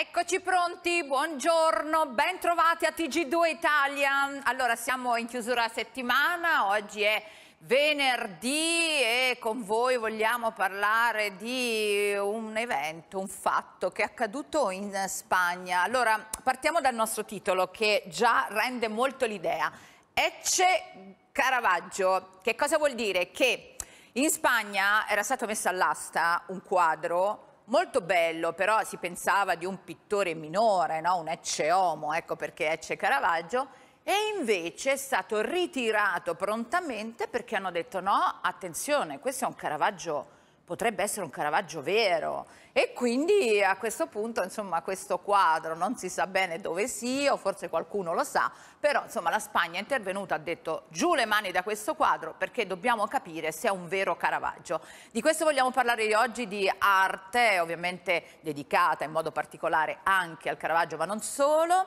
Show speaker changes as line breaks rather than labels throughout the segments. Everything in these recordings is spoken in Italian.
Eccoci pronti, buongiorno, bentrovati a TG2 Italia. Allora siamo in chiusura settimana, oggi è venerdì e con voi vogliamo parlare di un evento, un fatto che è accaduto in Spagna. Allora partiamo dal nostro titolo che già rende molto l'idea. Ecce Caravaggio, che cosa vuol dire? Che in Spagna era stato messo all'asta un quadro molto bello, però si pensava di un pittore minore, no? un Ecce Homo, ecco perché Ecce Caravaggio, e invece è stato ritirato prontamente perché hanno detto no, attenzione, questo è un Caravaggio potrebbe essere un Caravaggio vero e quindi a questo punto insomma questo quadro non si sa bene dove sia o forse qualcuno lo sa però insomma la Spagna è intervenuta ha detto giù le mani da questo quadro perché dobbiamo capire se è un vero Caravaggio di questo vogliamo parlare oggi di arte ovviamente dedicata in modo particolare anche al Caravaggio ma non solo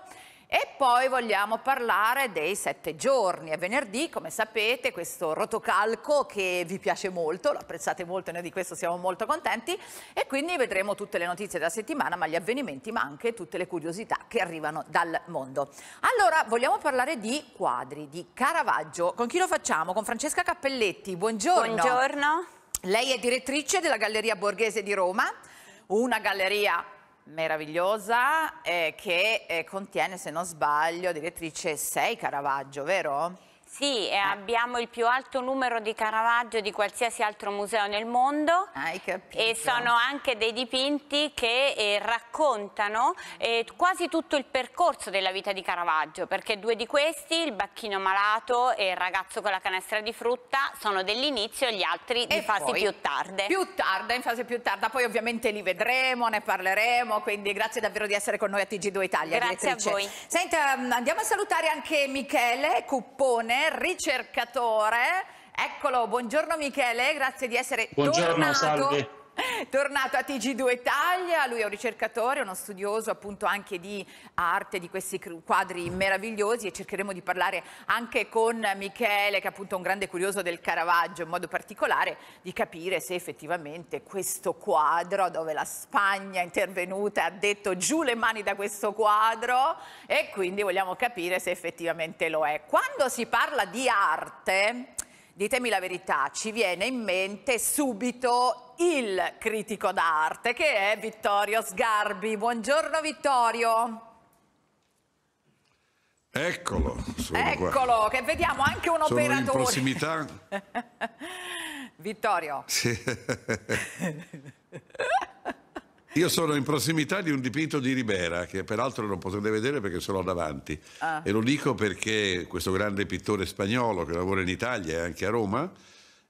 e poi vogliamo parlare dei sette giorni. È venerdì, come sapete, questo rotocalco che vi piace molto, lo apprezzate molto e noi di questo siamo molto contenti. E quindi vedremo tutte le notizie della settimana, ma gli avvenimenti, ma anche tutte le curiosità che arrivano dal mondo. Allora, vogliamo parlare di quadri, di Caravaggio. Con chi lo facciamo? Con Francesca Cappelletti. Buongiorno. Buongiorno. Lei è direttrice della Galleria Borghese di Roma, una galleria meravigliosa eh, che eh, contiene, se non sbaglio, direttrice 6 Caravaggio, vero?
Sì, eh. abbiamo il più alto numero di Caravaggio di qualsiasi altro museo nel mondo Hai capito. e sono anche dei dipinti che eh, raccontano eh, quasi tutto il percorso della vita di Caravaggio perché due di questi, il bacchino malato e il ragazzo con la canestra di frutta sono dell'inizio e gli altri di e fasi più tarde. Più
tarda, in fase più tarda, poi ovviamente li vedremo, ne parleremo, quindi grazie davvero di essere con noi a TG2 Italia. Grazie direttrice. a voi. Senta, ehm, andiamo a salutare anche Michele Cuppone ricercatore. Eccolo, buongiorno Michele, grazie di essere buongiorno, tornato. Salve. Tornato a TG2 Italia, lui è un ricercatore, uno studioso appunto anche di arte, di questi quadri meravigliosi e cercheremo di parlare anche con Michele che è appunto un grande curioso del Caravaggio in modo particolare di capire se effettivamente questo quadro dove la Spagna è intervenuta ha detto giù le mani da questo quadro e quindi vogliamo capire se effettivamente lo è. Quando si parla di arte ditemi la verità, ci viene in mente subito il critico d'arte che è Vittorio Sgarbi. Buongiorno Vittorio.
Eccolo, Eccolo,
qua. che vediamo anche un sono operatore. in prossimità. Vittorio.
Sì. Io sono in prossimità di un dipinto di Ribera, che peraltro non potete vedere perché sono davanti. Ah. E lo dico perché questo grande pittore spagnolo che lavora in Italia e anche a Roma,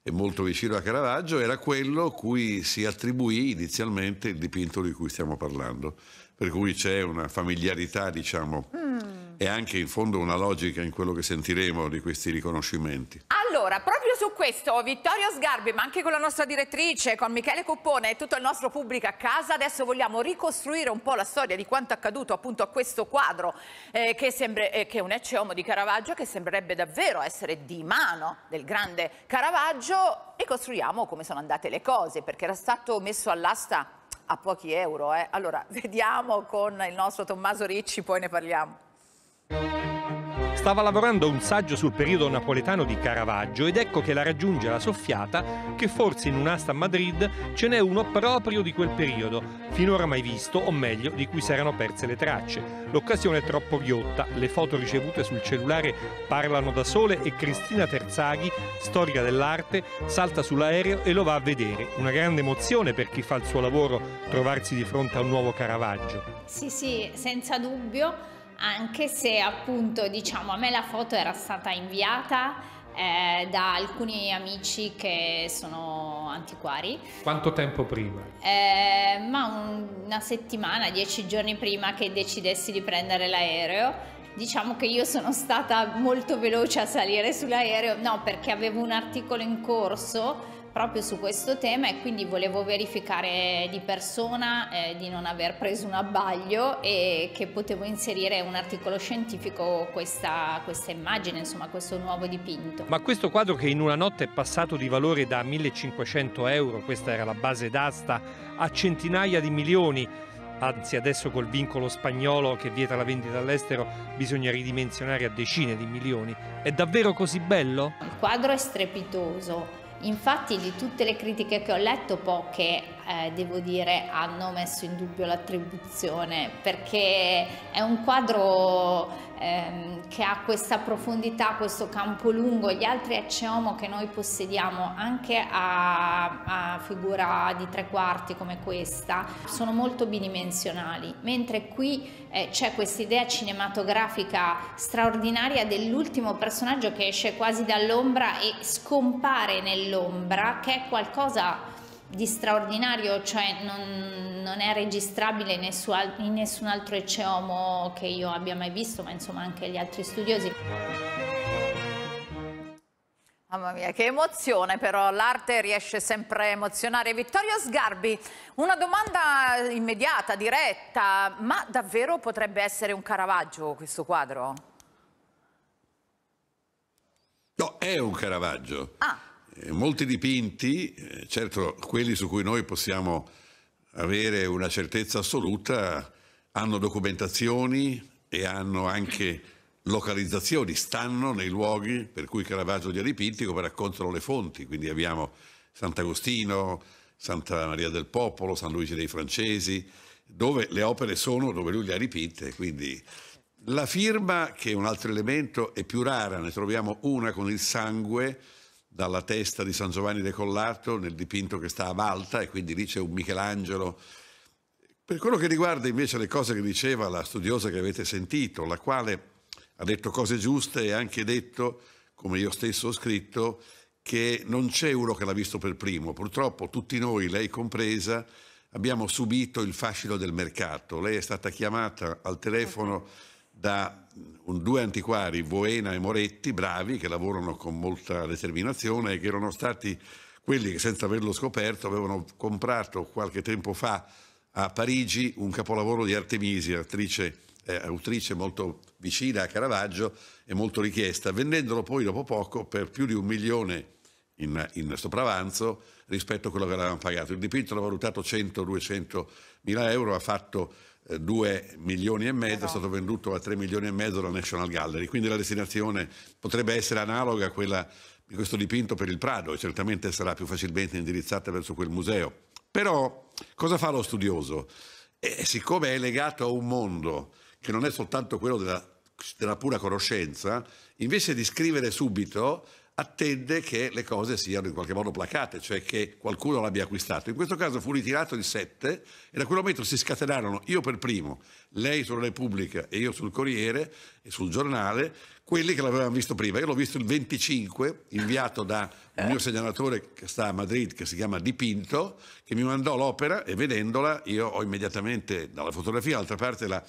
e molto vicino a Caravaggio, era quello cui si attribuì inizialmente il dipinto di cui stiamo parlando. Per cui c'è una familiarità, diciamo. Mm e anche in fondo una logica in quello che sentiremo di questi riconoscimenti.
Allora, proprio su questo Vittorio Sgarbi, ma anche con la nostra direttrice, con Michele Cuppone e tutto il nostro pubblico a casa, adesso vogliamo ricostruire un po' la storia di quanto accaduto appunto a questo quadro eh, che, sembra, eh, che, è un Ecce Homo di Caravaggio che sembrerebbe davvero essere di mano del grande Caravaggio e costruiamo come sono andate le cose perché era stato messo all'asta a pochi euro. Eh. Allora, vediamo con il nostro Tommaso Ricci, poi ne parliamo.
Stava lavorando un saggio sul periodo napoletano di Caravaggio ed ecco che la raggiunge la soffiata che forse in un'asta a Madrid ce n'è uno proprio di quel periodo, finora mai visto o meglio di cui si erano perse le tracce. L'occasione è troppo ghiotta, le foto ricevute sul cellulare parlano da sole e Cristina Terzaghi, storica dell'arte, salta sull'aereo e lo va a vedere. Una grande emozione per chi fa il suo lavoro trovarsi di fronte a un nuovo Caravaggio.
Sì, sì, senza dubbio anche se appunto diciamo a me la foto era stata inviata eh, da alcuni amici che sono antiquari.
Quanto tempo prima?
Eh, ma un, una settimana, dieci giorni prima che decidessi di prendere l'aereo. Diciamo che io sono stata molto veloce a salire sull'aereo, no perché avevo un articolo in corso proprio su questo tema e quindi volevo verificare di persona eh, di non aver preso un abbaglio e che potevo inserire in un articolo scientifico questa, questa immagine, insomma questo nuovo dipinto. Ma
questo quadro che in una notte è passato di valore da 1500 euro, questa era la base d'asta, a centinaia di milioni, anzi adesso col vincolo spagnolo che vieta la vendita all'estero bisogna ridimensionare a decine di milioni. È davvero così bello? Il
quadro è strepitoso, Infatti di tutte le critiche che ho letto, poche, eh, devo dire, hanno messo in dubbio l'attribuzione, perché è un quadro ehm, che ha questa profondità, questo campo lungo, gli altri ecce homo che noi possediamo anche a, a figura di tre quarti come questa, sono molto bidimensionali, mentre qui eh, c'è questa idea cinematografica straordinaria dell'ultimo personaggio che esce quasi dall'ombra e scompare nell'ombra, che è qualcosa di straordinario, cioè non, non è registrabile in nessun, in nessun altro ecceomo che io abbia mai visto, ma insomma anche gli altri studiosi. Mamma mia, che emozione però, l'arte riesce sempre
a emozionare. Vittorio Sgarbi, una domanda immediata, diretta, ma davvero potrebbe essere un Caravaggio questo quadro?
No, è un Caravaggio. Ah. Eh, molti dipinti, eh, certo quelli su cui noi possiamo avere una certezza assoluta, hanno documentazioni e hanno anche localizzazioni, stanno nei luoghi per cui Caravaggio li ha dipinti come raccontano le fonti, quindi abbiamo Sant'Agostino, Santa Maria del Popolo, San Luigi dei Francesi, dove le opere sono, dove lui le ha dipinte, quindi la firma, che è un altro elemento, è più rara, ne troviamo una con il sangue, dalla testa di San Giovanni de Collarto nel dipinto che sta a Malta e quindi lì c'è un Michelangelo. Per quello che riguarda invece le cose che diceva la studiosa che avete sentito, la quale ha detto cose giuste e ha anche detto, come io stesso ho scritto, che non c'è uno che l'ha visto per primo. Purtroppo tutti noi, lei compresa, abbiamo subito il fascino del mercato. Lei è stata chiamata al telefono ecco da due antiquari, Voena e Moretti, bravi, che lavorano con molta determinazione e che erano stati quelli che senza averlo scoperto avevano comprato qualche tempo fa a Parigi un capolavoro di Artemisia, attrice, eh, autrice molto vicina a Caravaggio e molto richiesta, vendendolo poi dopo poco per più di un milione in, in sopravanzo rispetto a quello che avevano pagato. Il dipinto l'ha valutato 100-200 mila euro, ha fatto 2 milioni e mezzo, è esatto. stato venduto a 3 milioni e mezzo dalla National Gallery, quindi la destinazione potrebbe essere analoga a quella di questo dipinto per il Prado e certamente sarà più facilmente indirizzata verso quel museo. Però cosa fa lo studioso? E, siccome è legato a un mondo che non è soltanto quello della, della pura conoscenza, invece di scrivere subito attende che le cose siano in qualche modo placate, cioè che qualcuno l'abbia acquistato. In questo caso fu ritirato il 7 e da quel momento si scatenarono io per primo, lei sulla Repubblica e io sul Corriere e sul giornale, quelli che l'avevano visto prima. Io l'ho visto il 25, inviato da un eh? mio segnalatore che sta a Madrid, che si chiama Dipinto, che mi mandò l'opera e vedendola io ho immediatamente dalla fotografia, d'altra parte la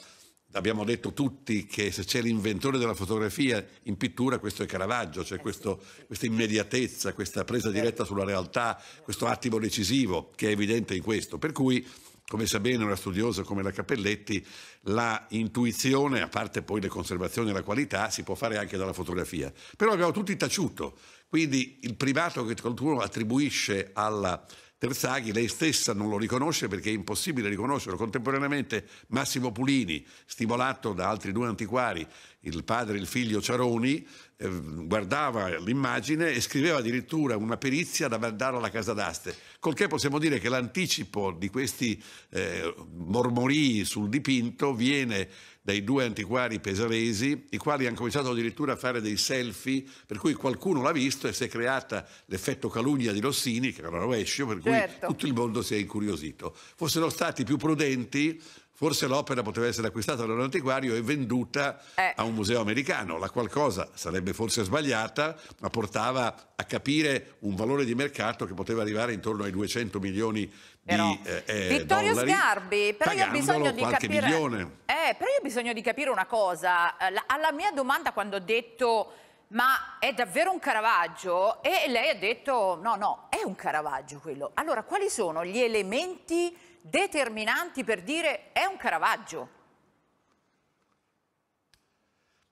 abbiamo detto tutti che se c'è l'inventore della fotografia in pittura, questo è Caravaggio, cioè questo, questa immediatezza, questa presa certo. diretta sulla realtà, questo attimo decisivo che è evidente in questo. Per cui, come sa bene una studiosa come la Cappelletti, la intuizione, a parte poi le conservazioni e la qualità, si può fare anche dalla fotografia. Però abbiamo tutti taciuto, quindi il privato che qualcuno attribuisce alla Terzaghi, lei stessa non lo riconosce perché è impossibile riconoscerlo. Contemporaneamente Massimo Pulini, stimolato da altri due antiquari, il padre e il figlio Ciaroni, ehm, guardava l'immagine e scriveva addirittura una perizia da mandare alla casa d'aste. Col che possiamo dire che l'anticipo di questi eh, mormorii sul dipinto viene dai due antiquari pesaresi, i quali hanno cominciato addirittura a fare dei selfie, per cui qualcuno l'ha visto e si è creata l'effetto calugna di Rossini, che era un rovescio, per cui certo. tutto il mondo si è incuriosito. Fossero stati più prudenti, Forse l'opera poteva essere acquistata da un antiquario e venduta eh. a un museo americano. La qualcosa sarebbe forse sbagliata, ma portava a capire un valore di mercato che poteva arrivare intorno ai 200 milioni di di, eh, eh, Vittorio dollari,
Sgarbi, però io ho bisogno di capire... Eh, però io ho bisogno di capire una cosa. Eh, alla mia domanda quando ho detto ma è davvero un Caravaggio? E lei ha detto no, no, è un Caravaggio quello. Allora, quali sono gli elementi determinanti per dire è un Caravaggio?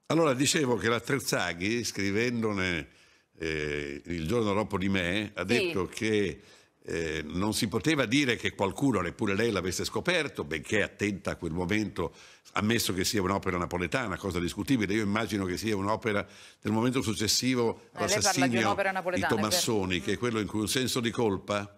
Allora, dicevo che la Terzaghi, scrivendone eh, il giorno dopo di me, ha detto sì. che eh, non si poteva dire che qualcuno, neppure lei, l'avesse scoperto, benché attenta a quel momento, ammesso che sia un'opera napoletana, cosa discutibile. Io immagino che sia un'opera del momento successivo eh, all'assassinio di, di Tommassoni, per... che è quello in cui un senso di colpa.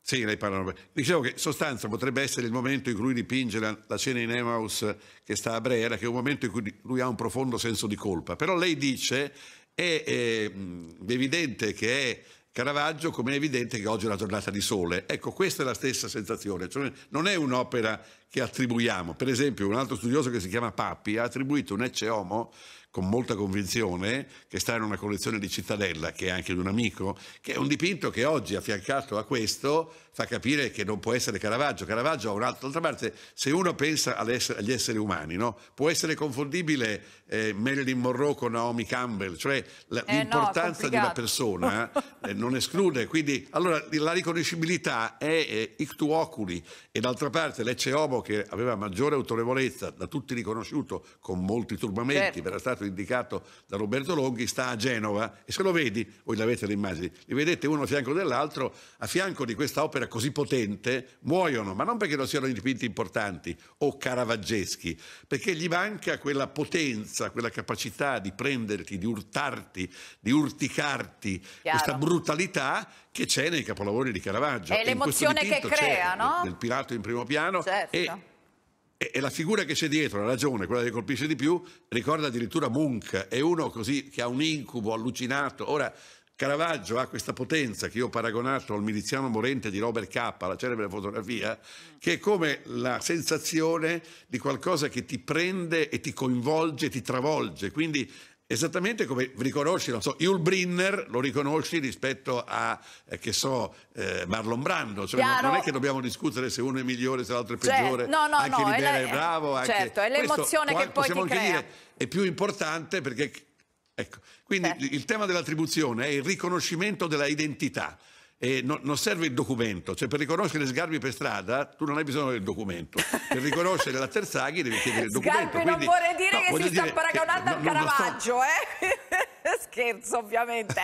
Sì, lei parla. Dicevo che in sostanza potrebbe essere il momento in cui lui dipinge la, la cena in Emmaus che sta a Brera, che è un momento in cui lui ha un profondo senso di colpa. Però lei dice: è, è, ehm, è evidente che è Caravaggio, come è evidente che oggi è una giornata di sole. Ecco, questa è la stessa sensazione, cioè, non è un'opera che attribuiamo. Per esempio, un altro studioso che si chiama Pappi ha attribuito un Ecce Homo con molta convinzione, che sta in una collezione di Cittadella, che è anche di un amico, che è un dipinto che oggi, affiancato a questo, fa capire che non può essere Caravaggio. Caravaggio ha un'altra, parte, se uno pensa agli esseri umani, no? può essere confondibile eh, Marilyn Monroe con Naomi Campbell, cioè la, eh l'importanza no, di una persona eh, eh, non esclude, quindi allora la riconoscibilità è eh, ictu oculi e d'altra parte Lecce Homo che aveva maggiore autorevolezza, da tutti riconosciuto con molti turbamenti, certo. era stato stato indicato da Roberto Longhi, sta a Genova e se lo vedi, voi l'avete le immagini, li vedete uno a fianco dell'altro, a fianco di questa opera così potente muoiono, ma non perché non siano dipinti importanti o caravaggeschi, perché gli manca quella potenza, quella capacità di prenderti, di urtarti, di urticarti, Chiaro. questa brutalità che c'è nei capolavori di Caravaggio. È l'emozione che crea, no? Del Pilato in primo piano certo. e e, la figura che c'è dietro, la ragione, quella che colpisce di più, ricorda addirittura Munch, è uno così che ha un incubo allucinato. Ora, Caravaggio ha questa potenza che io ho paragonato al miliziano morente di Robert K, la celebre fotografia, che è come la sensazione di qualcosa che ti prende e ti coinvolge, ti travolge. Quindi Esattamente come riconosci, non so, Yul Brinner lo riconosci rispetto a, eh, che so, eh, Marlon Brando. Cioè, non, non, è che dobbiamo discutere se uno è migliore, se l'altro è cioè, peggiore. Cioè, no, no, anche no, Libera è, è bravo. Anche... Certo, è l'emozione Questo, che poi possiamo ti anche dire è più importante perché... Ecco, quindi certo. il tema dell'attribuzione è il riconoscimento della identità eh, no, non serve il documento, cioè per riconoscere sgarbi per strada tu non hai bisogno del documento, per riconoscere la Terzaghi devi chiedere il documento. Sgarbi quindi, non vuole dire no, che si dire sta paragonando che, a no, Caravaggio,
eh? Scherzo ovviamente.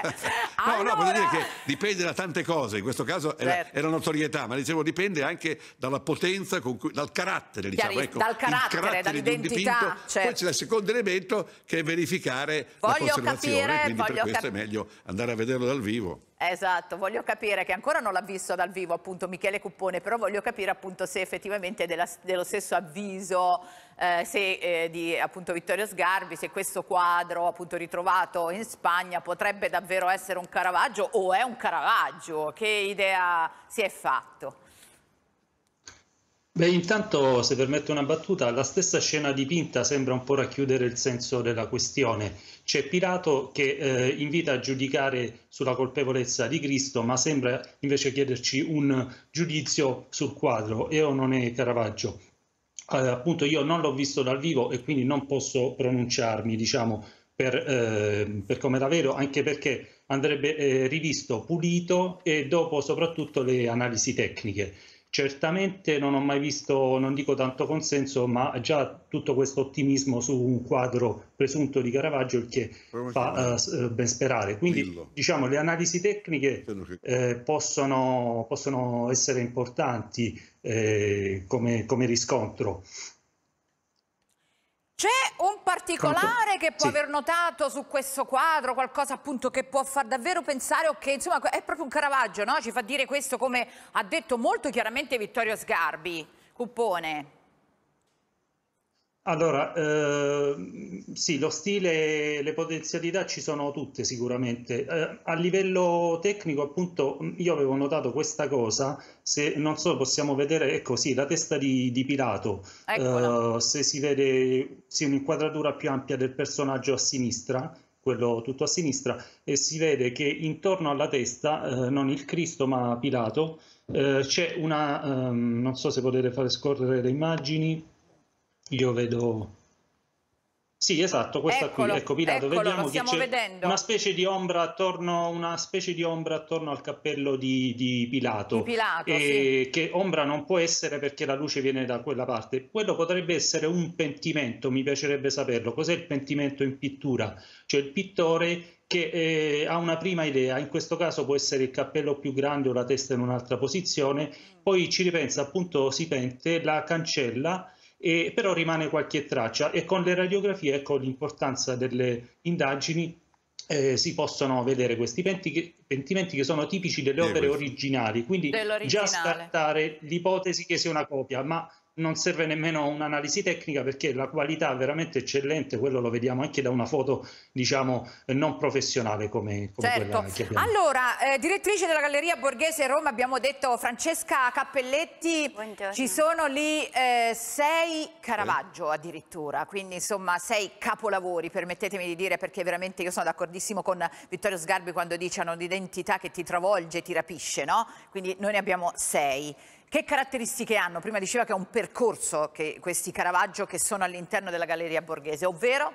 allora... no, no, voglio dire che dipende da tante cose, in questo caso era, certo. era notorietà, ma dicevo dipende anche dalla potenza, cui, dal carattere, diciamo, ecco, dal carattere, carattere dall'identità. Di certo. Poi c'è certo. il secondo elemento che è verificare voglio la conservazione, capire, quindi per questo cap- è meglio andare a vederlo dal vivo.
Esatto, voglio capire che ancora non l'ha visto dal vivo appunto Michele Cuppone, però voglio capire appunto se effettivamente è della, dello stesso avviso eh, se, eh, di appunto Vittorio Sgarbi, se questo quadro appunto ritrovato in Spagna potrebbe davvero essere un Caravaggio o è un Caravaggio, che idea si è fatto?
Beh, intanto, se permette una battuta, la stessa scena dipinta sembra un po' racchiudere il senso della questione. C'è Pilato che eh, invita a giudicare sulla colpevolezza di Cristo, ma sembra invece chiederci un giudizio sul quadro, e o non è Caravaggio. Eh, appunto, io non l'ho visto dal vivo e quindi non posso pronunciarmi, diciamo, per, eh, per come era vero, anche perché andrebbe eh, rivisto pulito e dopo soprattutto le analisi tecniche certamente non ho mai visto, non dico tanto consenso, ma già tutto questo ottimismo su un quadro presunto di Caravaggio il che Provo fa uh, ben sperare. Quindi Dillo. diciamo le analisi tecniche eh, possono, possono, essere importanti eh, come, come, riscontro.
C'è un particolare che può sì. aver notato su questo quadro, qualcosa appunto che può far davvero pensare, o che insomma è proprio un Caravaggio, no? Ci fa dire questo come ha detto molto chiaramente Vittorio Sgarbi, Cuppone.
Allora, eh, sì, lo stile, le potenzialità ci sono tutte sicuramente. Eh, a livello tecnico, appunto, io avevo notato questa cosa, se non so, possiamo vedere, ecco sì, la testa di, di Pilato, eh, se si vede sì, un'inquadratura più ampia del personaggio a sinistra, quello tutto a sinistra, e si vede che intorno alla testa, eh, non il Cristo ma Pilato, eh, c'è una, um, non so se potete fare scorrere le immagini, io vedo... Sì, esatto, questa eccolo, qui, ecco Pilato, eccolo, vediamo che c'è vedendo. una specie di ombra attorno, una specie di ombra attorno al cappello di, di Pilato, di Pilato e sì. che ombra non può essere perché la luce viene da quella parte. Quello potrebbe essere un pentimento, mi piacerebbe saperlo. Cos'è il pentimento in pittura? Cioè il pittore che eh, ha una prima idea, in questo caso può essere il cappello più grande o la testa in un'altra posizione, mm. poi ci ripensa, appunto si pente, la cancella e, però rimane qualche traccia e con le radiografie, con ecco, l'importanza delle indagini, eh, si possono vedere questi che, pentimenti che sono tipici delle opere originali, quindi già scartare l'ipotesi che sia una copia, ma non serve nemmeno un'analisi tecnica perché la qualità è veramente eccellente, quello lo vediamo anche da una foto diciamo non professionale come, come certo. quella che abbiamo.
Allora, eh, direttrice della Galleria Borghese Roma, abbiamo detto Francesca
Cappelletti, Buongiorno. ci
sono lì eh, sei Caravaggio addirittura, quindi insomma sei capolavori, permettetemi di dire perché veramente io sono d'accordissimo con Vittorio Sgarbi quando dice hanno un'identità che ti travolge, ti rapisce, no? Quindi noi ne abbiamo sei. Che caratteristiche hanno? Prima diceva che è un percorso che questi Caravaggio che sono all'interno della Galleria Borghese, ovvero?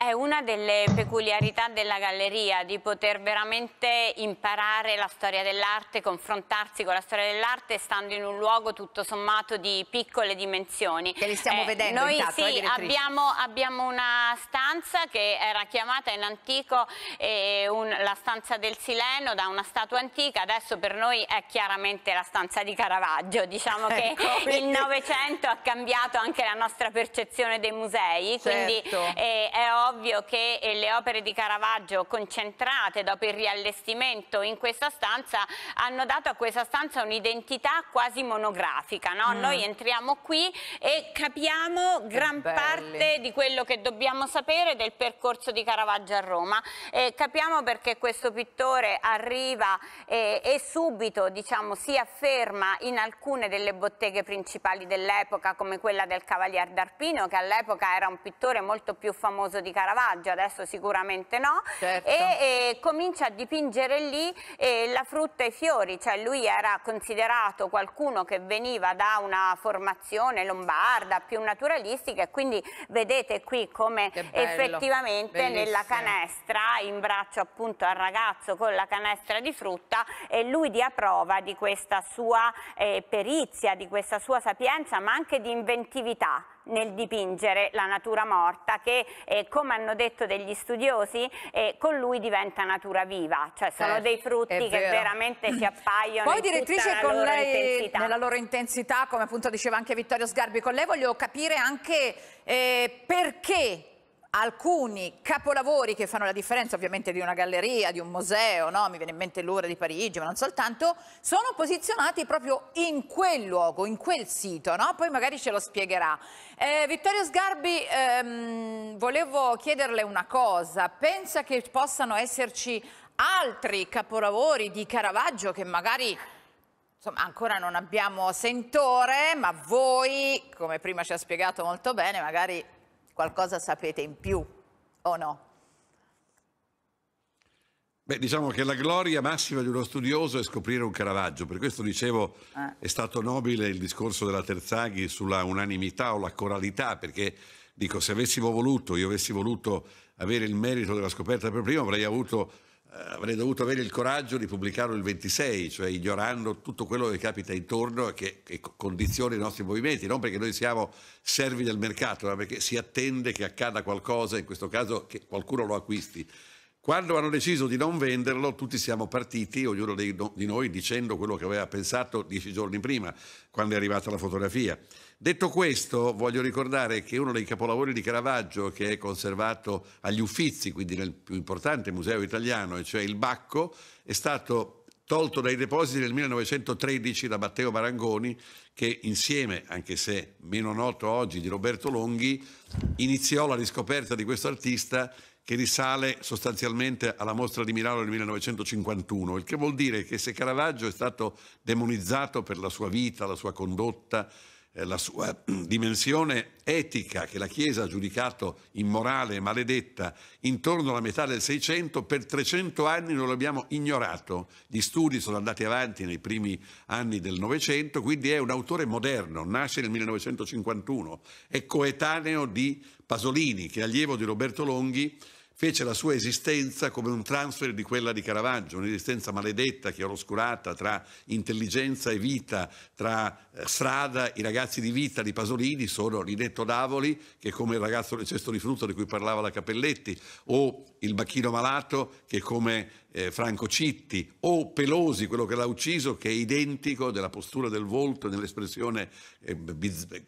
È una delle peculiarità della galleria di poter veramente imparare la storia dell'arte, confrontarsi con la storia dell'arte stando in un luogo tutto sommato di piccole dimensioni. Che li stiamo eh, vedendo Noi intanto, sì, eh, abbiamo, abbiamo, una stanza che era chiamata in antico eh, un, la stanza del Sileno da una statua antica, adesso per noi è chiaramente la stanza di Caravaggio, diciamo che ecco, il Novecento ha cambiato anche la nostra percezione dei musei, certo. quindi eh, è ovvio ovvio che le opere di Caravaggio concentrate dopo il riallestimento in questa stanza hanno dato a questa stanza un'identità quasi monografica. No? Mm. Noi entriamo qui e capiamo gran parte di quello che dobbiamo sapere del percorso di Caravaggio a Roma. E capiamo perché questo pittore arriva e, e subito diciamo, si afferma in alcune delle botteghe principali dell'epoca come quella del Cavalier d'Arpino che all'epoca era un pittore molto più famoso di Caravaggio Caravaggio, adesso sicuramente no, certo. e, e, comincia a dipingere lì eh, la frutta e i fiori, cioè lui era considerato qualcuno che veniva da una formazione lombarda, più naturalistica e quindi vedete qui come effettivamente bellissimo. nella canestra, in braccio appunto al ragazzo con la canestra di frutta, e lui dia prova di questa sua eh, perizia, di questa sua sapienza ma anche di inventività nel dipingere la natura morta che eh, come hanno detto degli studiosi eh, con lui diventa natura viva, cioè sono eh, dei frutti che veramente si appaiono Poi direttrice con lei intensità.
nella loro intensità come appunto diceva anche Vittorio Sgarbi con lei voglio capire anche eh, perché alcuni capolavori che fanno la differenza ovviamente di una galleria, di un museo, no? mi viene in mente l'ora di Parigi, ma non soltanto, sono posizionati proprio in quel luogo, in quel sito, no? poi magari ce lo spiegherà. Eh, Vittorio Sgarbi, ehm, volevo chiederle una cosa, pensa che possano esserci altri capolavori di Caravaggio che magari insomma, ancora non abbiamo sentore, ma voi, come prima ci ha spiegato molto bene, magari qualcosa sapete in più o no?
Beh, diciamo che la gloria massima di uno studioso è scoprire un Caravaggio, per questo dicevo eh. è stato nobile il discorso della Terzaghi sulla unanimità o la coralità, perché dico se avessimo voluto, io avessi voluto avere il merito della scoperta per primo, avrei avuto eh, avrei dovuto avere il coraggio di pubblicarlo il 26, cioè ignorando tutto quello che capita intorno e che, che condiziona i nostri movimenti, non perché noi siamo servi del mercato, ma perché si attende che accada qualcosa, in questo caso che qualcuno lo acquisti. Quando hanno deciso di non venderlo, tutti siamo partiti, ognuno di noi dicendo quello che aveva pensato dieci giorni prima, quando è arrivata la fotografia. Detto questo, voglio ricordare che uno dei capolavori di Caravaggio, che è conservato agli Uffizi, quindi nel più importante museo italiano, e cioè il Bacco, è stato tolto dai depositi nel 1913 da Matteo Barangoni, che insieme, anche se meno noto oggi, di Roberto Longhi, iniziò la riscoperta di questo artista che risale sostanzialmente alla mostra di Milano del 1951, il che vuol dire che se Caravaggio è stato demonizzato per la sua vita, la sua condotta, eh, la sua eh, dimensione etica che la Chiesa ha giudicato immorale e maledetta intorno alla metà del Seicento, per 300 anni noi l'abbiamo ignorato. Gli studi sono andati avanti nei primi anni del Novecento, quindi è un autore moderno, nasce nel 1951, è coetaneo di Pasolini, che è allievo di Roberto Longhi, fece la sua esistenza come un transfer di quella di Caravaggio, un'esistenza maledetta, chiaroscurata tra intelligenza e vita, tra eh, strada, i ragazzi di vita di Pasolini sono Rinetto Davoli, che come il ragazzo del cesto di frutto di cui parlava la Capelletti, o il bacchino malato, che come eh, Franco Citti o Pelosi, quello che l'ha ucciso, che è identico della postura del volto, nell'espressione eh,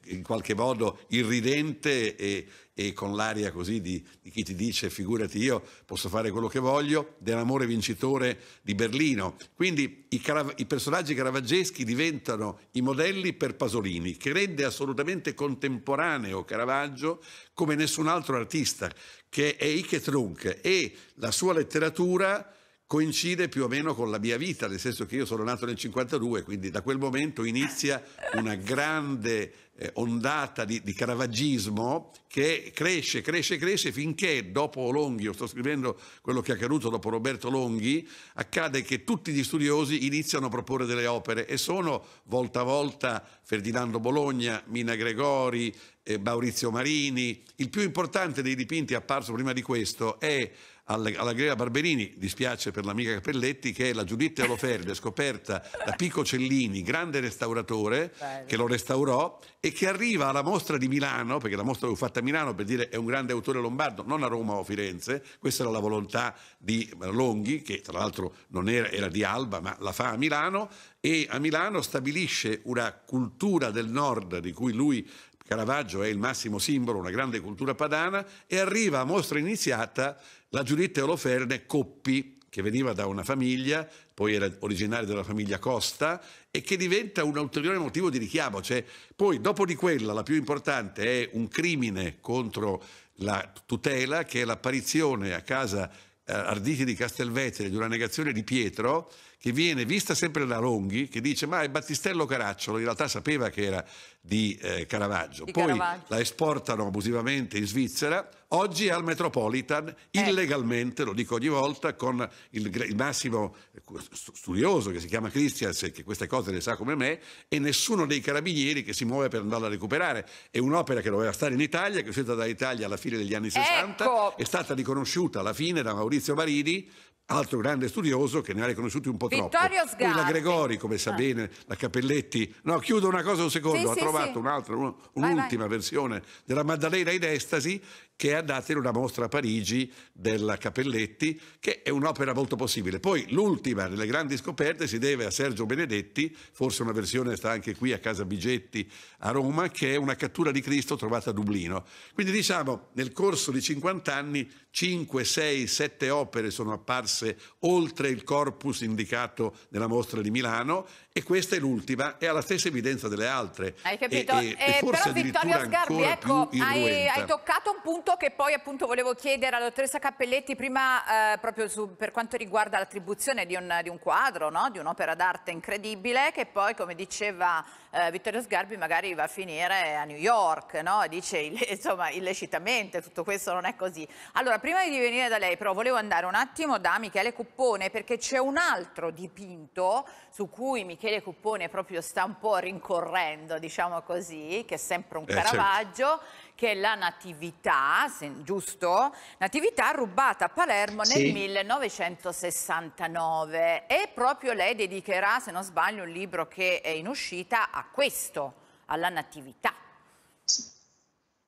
in qualche modo irridente e, e con l'aria così di, di, chi ti dice figurati io posso fare quello che voglio, dell'amore vincitore di Berlino. Quindi i, carav- i personaggi caravaggeschi diventano i modelli per Pasolini, che rende assolutamente contemporaneo Caravaggio come nessun altro artista, che è Ike Trunk e la sua letteratura coincide più o meno con la mia vita, nel senso che io sono nato nel 52, quindi da quel momento inizia una grande eh, ondata di, di, caravaggismo che cresce, cresce, cresce finché dopo Longhi, io sto scrivendo quello che è accaduto dopo Roberto Longhi, accade che tutti gli studiosi iniziano a proporre delle opere e sono volta a volta Ferdinando Bologna, Mina Gregori, eh, Maurizio Marini. Il più importante dei dipinti apparso prima di questo è alla Grela Barberini, dispiace per l'amica Cappelletti, che è la Giuditta Oloferde, scoperta da Pico Cellini, grande restauratore, Bello. che lo restaurò e che arriva alla mostra di Milano, perché la mostra l'ho fatta a Milano per dire è un grande autore lombardo, non a Roma o a Firenze, questa era la volontà di eh, Longhi, che tra l'altro non era, era di Alba, ma la fa a Milano, e a Milano stabilisce una cultura del nord di cui lui Caravaggio è il massimo simbolo, una grande cultura padana, e arriva a mostra iniziata la Giuditta Oloferne Coppi, che veniva da una famiglia, poi era originaria della famiglia Costa, e che diventa un ulteriore motivo di richiamo. Cioè, poi, dopo di quella, la più importante è un crimine contro la tutela, che è l'apparizione a casa eh, Arditi di Castelvetere di una negazione di Pietro, che viene vista sempre da Longhi, che dice ma è Battistello Caracciolo, in realtà sapeva che era di eh, Caravaggio. Di Caravaggio. Poi la esportano abusivamente in Svizzera, oggi è al Metropolitan, eh. illegalmente, lo dico ogni volta, con il, il massimo eh, studioso che si chiama Christians, che queste cose le sa come me, e nessuno dei carabinieri che si muove per andarla a recuperare. È un'opera che doveva stare in Italia, che è uscita dall'Italia alla fine degli anni 60, ecco. è stata riconosciuta alla fine da Maurizio Maridi, altro grande studioso che ne ha riconosciuti un po' Vittorio troppo. Sgarbi. la Gregori, come sa ah. bene, la Cappelletti. No, chiudo una cosa un secondo, sì, ho sì, trovato sì. un'altra, un'ultima versione della Maddalena in estasi che è andata in una mostra a Parigi della Capelletti, che è un'opera molto possibile. Poi l'ultima delle grandi scoperte si deve a Sergio Benedetti, forse una versione sta anche qui a Casa Bigetti a Roma, che è una cattura di Cristo trovata a Dublino. Quindi diciamo, nel corso di 50 anni, 5, 6, 7 opere sono apparse oltre il corpus indicato nella mostra di Milano e questa è l'ultima e ha la stessa evidenza delle altre. Hai capito? E, e, eh, forse però Vittorio Sgarbi, ecco, hai, hai,
toccato un punto che poi appunto volevo chiedere alla dottoressa Cappelletti prima eh, proprio su, per quanto riguarda l'attribuzione di, di un, quadro, no? di un'opera d'arte incredibile che poi come diceva eh, Vittorio Sgarbi magari va a finire a New York, no? dice insomma illecitamente, tutto questo non è così. Allora prima di venire da lei però volevo andare un attimo da Michele Cuppone perché c'è un altro dipinto su cui Michele Michele Cuppone proprio sta un po' rincorrendo, diciamo così, che è sempre un eh, certo. Caravaggio, certo. che è la Natività, se, giusto? Natività rubata a Palermo sì. nel 1969 e proprio lei dedicherà, se non sbaglio, un libro che è in uscita a questo, alla Natività.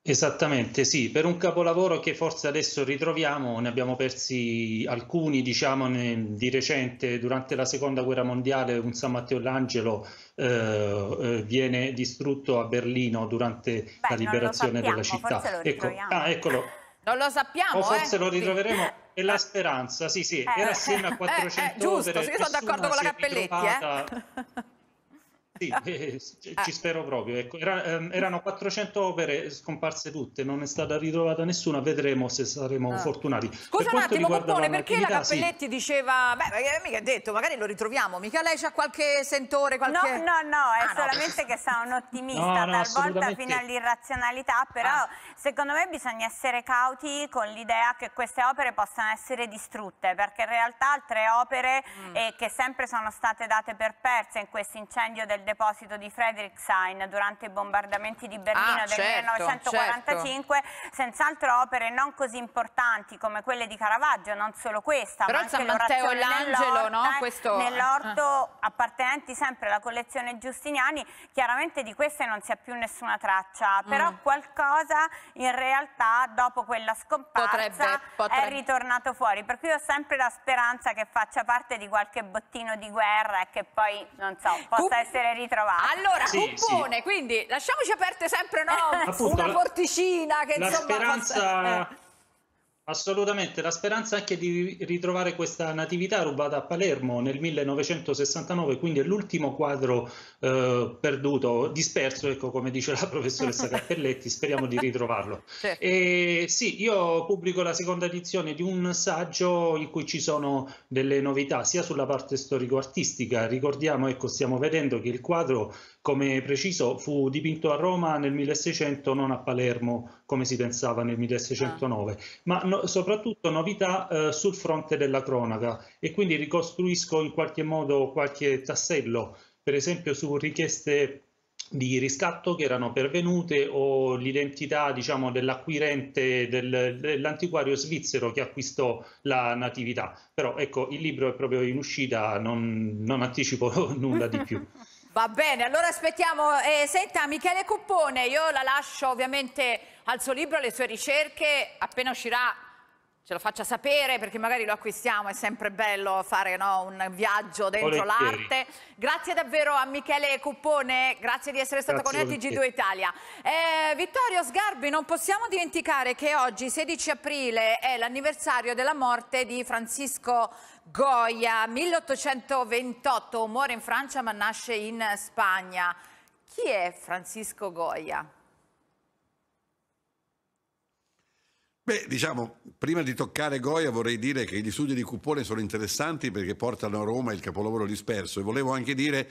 Esattamente, sì, per un capolavoro che forse adesso ritroviamo, ne abbiamo persi alcuni, diciamo, di recente, durante la seconda guerra mondiale un San Matteo l'Angelo eh, eh viene distrutto a Berlino durante Beh, la liberazione sappiamo, della città. Ecco, ah, eccolo.
Non lo sappiamo. O forse eh, lo ritroveremo.
E la speranza, sì, sì, eh, era assieme a 400 eh, eh, giusto, opere. Giusto, io sono d'accordo con la Cappelletti. Eh. Ah. Eh, eh, sì, ci, ah. spero proprio. Ecco. Era, ehm, erano 400 opere scomparse tutte, non è stata ritrovata nessuna, vedremo se saremo ah. fortunati. Scusa per un attimo, Coppone, perché la Cappelletti
sì. diceva, beh, eh, mica ha detto, magari lo ritroviamo, mica lei c'ha qualche sentore, qualche...
No, no, no, è ah, solamente no. che sono un ottimista, no, talvolta fino all'irrazionalità, però ah. secondo me bisogna essere cauti con l'idea che queste opere possano essere distrutte, perché in realtà altre opere mm. eh, che sempre sono state date per perse in questo incendio del deposito di Friedrichshain durante i bombardamenti di Berlino ah, del certo, 1945, certo. senz'altro opere non così importanti come quelle di Caravaggio, non solo questa, Però ma anche Matteo e l'Angelo, no? Questo... nell'orto ah. appartenenti sempre alla collezione Giustiniani, chiaramente di queste non si ha più nessuna traccia, però mm. qualcosa in realtà dopo quella scomparsa potrebbe, potrebbe. è ritornato fuori, per cui ho sempre la speranza che faccia parte di qualche bottino di guerra e che poi, non so, possa Cup essere ritrovata. Allora,
sì, cuppone,
sì.
quindi lasciamoci aperte sempre
no? Appunto, una porticina che la insomma... Speranza... Possa... Eh
Assolutamente, la speranza anche di ritrovare questa natività rubata a Palermo nel 1969, quindi è l'ultimo quadro eh, perduto, disperso, ecco come dice la professoressa Cappelletti, speriamo di ritrovarlo. Certo. E, sì, io pubblico la seconda edizione di un saggio in cui ci sono delle novità sia sulla parte storico-artistica, ricordiamo, ecco, stiamo vedendo che il quadro, come preciso, fu dipinto a Roma nel 1600, non a Palermo come si pensava nel 1609, ah. ma no, soprattutto novità eh, sul fronte della cronaca e quindi ricostruisco in qualche modo qualche tassello, per esempio su richieste di riscatto che erano pervenute o l'identità diciamo, dell'acquirente del, dell'antiquario svizzero che acquistò la natività. Però ecco, il libro è proprio in uscita, non, non anticipo nulla di più.
Va bene, allora aspettiamo. Eh, senta, Michele Cuppone, io la lascio ovviamente al suo libro, alle sue ricerche, appena uscirà ce lo faccia sapere perché magari lo acquistiamo, è sempre bello fare no, un viaggio dentro l'arte. Grazie davvero a Michele Cuppone, grazie di essere stato grazie con noi a TG2 Italia. Eh, Vittorio Sgarbi, non possiamo dimenticare che oggi, 16 aprile, è l'anniversario della morte di Francisco Goya, 1828, muore in Francia ma nasce in Spagna. Chi è Francisco Goya?
Beh, diciamo, prima di toccare Goya vorrei dire che gli studi di Cupone sono interessanti perché portano a Roma il capolavoro disperso e volevo anche dire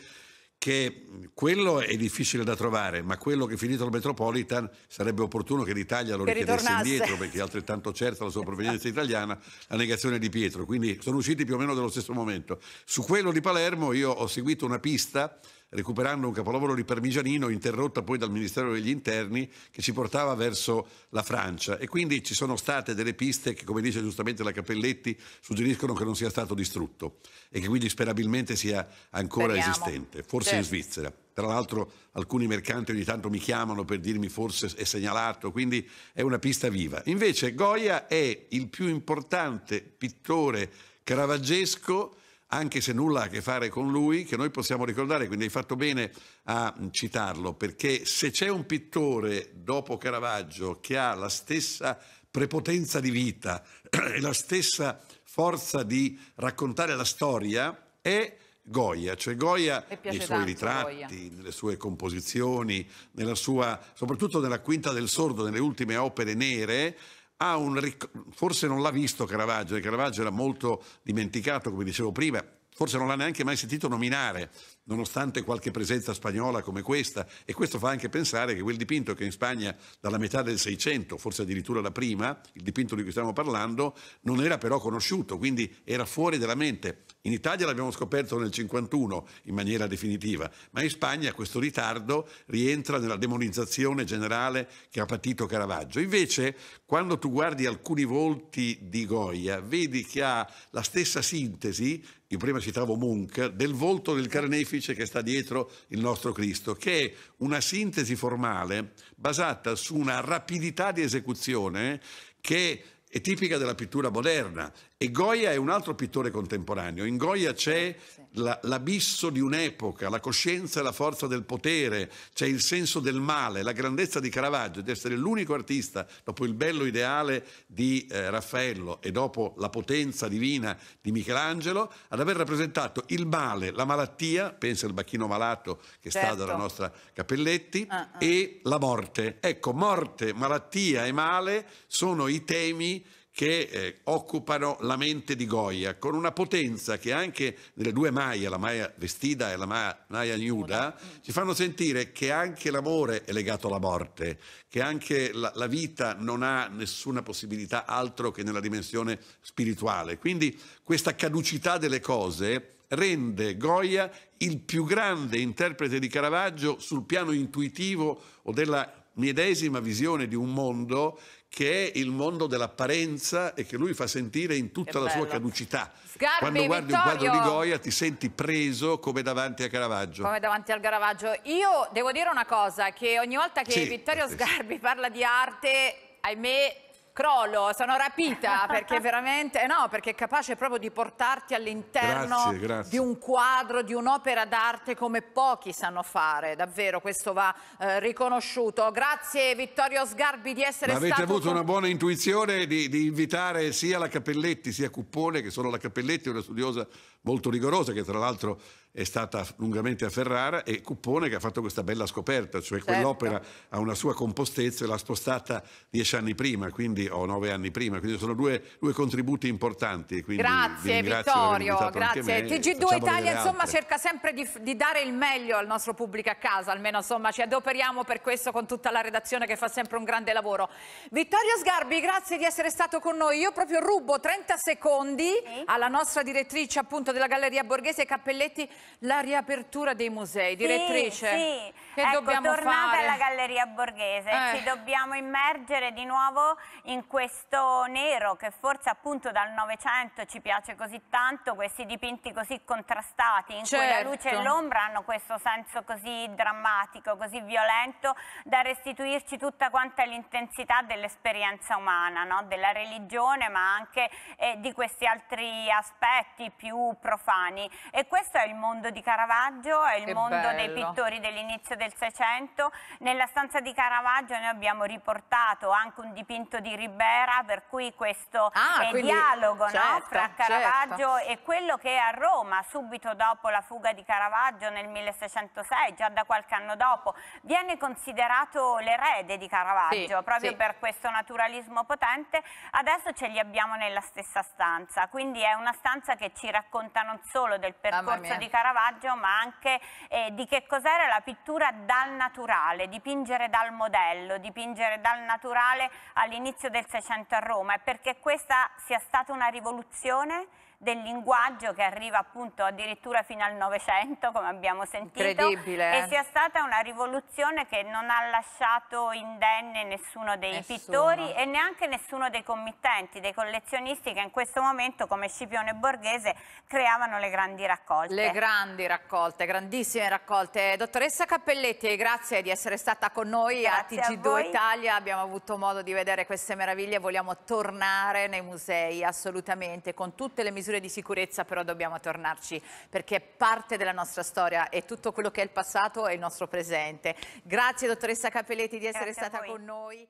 che quello è difficile da trovare, ma quello che è finito al Metropolitan sarebbe opportuno che l'Italia lo che richiedesse indietro perché è altrettanto certa la sua provenienza italiana, la negazione di Pietro, quindi sono usciti più o meno dello stesso momento. Su quello di Palermo io ho seguito una pista recuperando un capolavoro di Parmigianino, interrotta poi dal Ministero degli Interni, che ci portava verso la Francia. E quindi ci sono state delle piste che, come dice giustamente la Cappelletti, suggeriscono che non sia stato distrutto e che quindi sperabilmente sia ancora Speriamo. esistente, forse certo. in Svizzera. Tra l'altro alcuni mercanti ogni tanto mi chiamano per dirmi forse è segnalato, quindi è una pista viva. Invece Goya è il più importante pittore caravaggesco anche se nulla a che fare con lui, che noi possiamo ricordare, quindi hai fatto bene a citarlo, perché se c'è un pittore dopo Caravaggio che ha la stessa prepotenza di vita e la stessa forza di raccontare la storia, è Goya, cioè Goya nei suoi ritratti, Goya. nelle sue composizioni, nella sua, soprattutto nella Quinta del Sordo, nelle ultime opere nere, ha un ric- forse non l'ha visto Caravaggio, e Caravaggio era molto dimenticato, come dicevo prima, forse non l'ha neanche mai sentito nominare nonostante qualche presenza spagnola come questa, e questo fa anche pensare che quel dipinto che in Spagna dalla metà del Seicento, forse addirittura la prima, il dipinto di cui stiamo parlando, non era però conosciuto, quindi era fuori della mente. In Italia l'abbiamo scoperto nel 51 in maniera definitiva, ma in Spagna questo ritardo rientra nella demonizzazione generale che ha patito Caravaggio. Invece, quando tu guardi alcuni volti di Goya, vedi che ha la stessa sintesi, io prima citavo Munch, del volto del Carnefice pontifice che sta dietro il nostro Cristo, che è una sintesi formale basata su una rapidità di esecuzione che è tipica della pittura moderna e Goya è un altro pittore contemporaneo. In Goya c'è la, l'abisso di un'epoca, la coscienza e la forza del potere, c'è il senso del male, la grandezza di Caravaggio, di essere l'unico artista, dopo il bello ideale di eh, Raffaello e dopo la potenza divina di Michelangelo, ad aver rappresentato il male, la malattia, pensa il bacchino malato che certo. sta dalla nostra Cappelletti, uh-uh. Ah, ah. e la morte. Ecco, morte, malattia e male sono i temi che eh, occupano la mente di Goya con una potenza che anche nelle due Maya, la Maya vestita e la Maya, Maya nuda, ci fanno sentire che anche l'amore è legato alla morte, che anche la, la vita non ha nessuna possibilità altro che nella dimensione spirituale. Quindi questa caducità delle cose rende Goya il più grande interprete di Caravaggio sul piano intuitivo o della medesima visione di un mondo che è il mondo dell'apparenza e che lui fa sentire in tutta la sua caducità. Sgarbi, Quando guardi Vittorio. un quadro di Goya ti senti preso come davanti a Caravaggio. Come
davanti al Caravaggio. Io devo dire una cosa, che ogni volta che sì, Vittorio eh, Sgarbi parla di arte, ahimè crollo, sono rapita perché veramente, eh no, perché è capace proprio di portarti all'interno di un quadro, di un'opera d'arte come pochi sanno fare, davvero questo va eh, riconosciuto. Grazie Vittorio Sgarbi di essere Ma avete stato... Avete avuto una
buona intuizione di, di invitare sia la Cappelletti sia Cuppone, che sono la Cappelletti una studiosa molto rigorosa, che tra l'altro è stata lungamente a Ferrara, e Cuppone che ha fatto questa bella scoperta, cioè certo. quell'opera ha una sua compostezza e l'ha spostata dieci anni prima, quindi, o nove anni prima, quindi sono due, due contributi importanti. grazie Vittorio, grazie. TG2 Italia insomma cerca
sempre di, di, dare il meglio al nostro pubblico a casa, almeno insomma ci adoperiamo per questo con tutta la redazione che fa sempre un grande lavoro. Vittorio Sgarbi, grazie di essere stato con noi, io proprio rubo 30 secondi alla nostra direttrice appunto appuntamento della Galleria Borghese Cappelletti, la riapertura dei musei, direttrice. Sì, sì. Che ecco, dobbiamo tornate fare? alla
Galleria Borghese, eh. ci dobbiamo immergere di nuovo in questo nero che forse appunto dal Novecento ci piace così tanto, questi dipinti così contrastati, in certo. cui la certo. luce e l'ombra hanno questo senso così drammatico, così violento, da restituirci tutta quanta l'intensità dell'esperienza umana, no? della religione ma anche eh, di questi altri aspetti più profani e questo è il mondo di Caravaggio, è il che mondo bello. dei pittori dell'inizio del Seicento. Nella stanza di Caravaggio noi abbiamo riportato anche un dipinto di Ribera per cui questo ah, quindi, dialogo certo, no, fra certo. Caravaggio certo. e quello che a Roma subito dopo la fuga di Caravaggio nel 1606, già da qualche anno dopo, viene considerato l'erede di Caravaggio sì, proprio sì. per questo naturalismo potente. Adesso ce li abbiamo nella stessa stanza, quindi è una stanza che ci racconta racconta non solo del percorso di Caravaggio ma anche eh, di che cos'era la pittura dal naturale, dipingere dal modello, dipingere dal naturale all'inizio del Seicento a Roma e perché questa sia stata una rivoluzione del linguaggio che arriva appunto addirittura fino al Novecento, come abbiamo sentito, Incredibile. e eh. sia stata una rivoluzione che non ha lasciato indenne nessuno dei nessuno. pittori e neanche nessuno dei committenti, dei collezionisti che in questo momento, come Scipione Borghese, creavano le grandi raccolte. Le grandi raccolte, grandissime
raccolte. Dottoressa Cappelletti, grazie di essere stata con noi grazie a TG2 a Italia, abbiamo avuto modo di vedere queste meraviglie, vogliamo tornare nei musei assolutamente con tutte le misure misure di sicurezza però dobbiamo tornarci perché è parte della nostra storia e tutto quello che è il passato è il nostro presente. Grazie dottoressa Capelletti di essere Grazie stata con noi.